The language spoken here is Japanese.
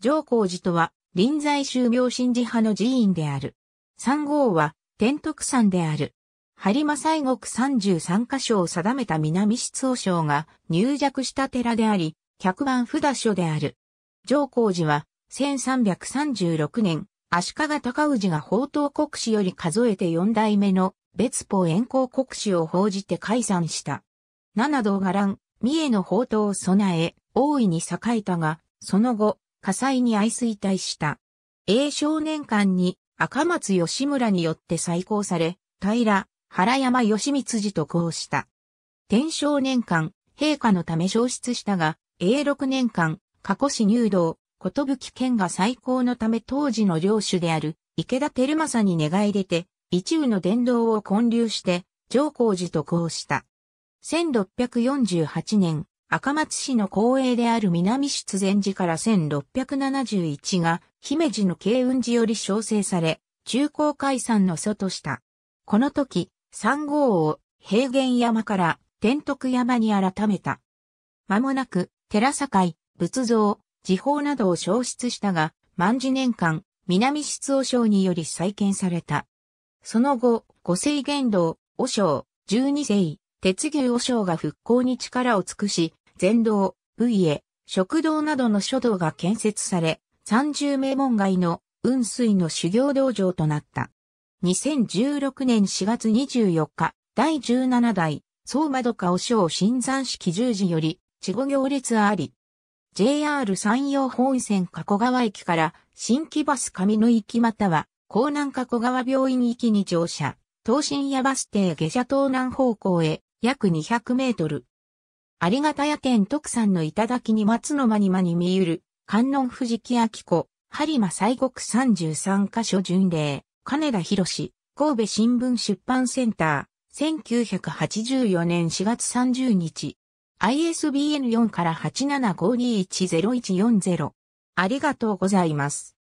上皇寺とは、臨済宗明神寺派の寺院である。三号は、天徳山である。播磨西国三十三箇所を定めた南室王将が入弱した寺であり、客番札所である。上皇寺は、1336年、足利高氏が宝刀国史より数えて四代目の別法遠行国史を報じて解散した。七道伽藍、三重の宝刀を備え、大いに栄えたが、その後、火災に相衰退した。永少年間に赤松義村によって再興され、平、原山義光寺と交した。天正年間、陛下のため消失したが、永禄年間、過去市入道、ことぶき県が最高のため当時の領主である池田照正に願い出て、一宇の伝道を建立して、上皇寺と交した。1648年、赤松市の公営である南出前寺から1671が、姫路の慶雲寺より小生され、中高解散の祖とした。この時、三号を平原山から天徳山に改めた。間もなく、寺境、仏像、寺宝などを消失したが、万事年間、南出和尚により再建された。その後、五世元道、和尚、十二世、鉄牛和尚が復興に力を尽くし、全道、武家、食堂などの書道が建設され、30名門外の雲水の修行道場となった。2016年4月24日、第17代、総窓かお正新山式十字より、地後行列あり。JR 山陽本線加古川駅から新規バス上野行きまたは江南加古川病院行きに乗車、東新屋バス停下車東南方向へ約200メートル。ありがたや天徳さんの頂に松の間に間に見ゆる、観音藤木明子、播磨西国33カ所巡礼、金田博士、神戸新聞出版センター、1984年4月30日、ISBN4 から875210140。ありがとうございます。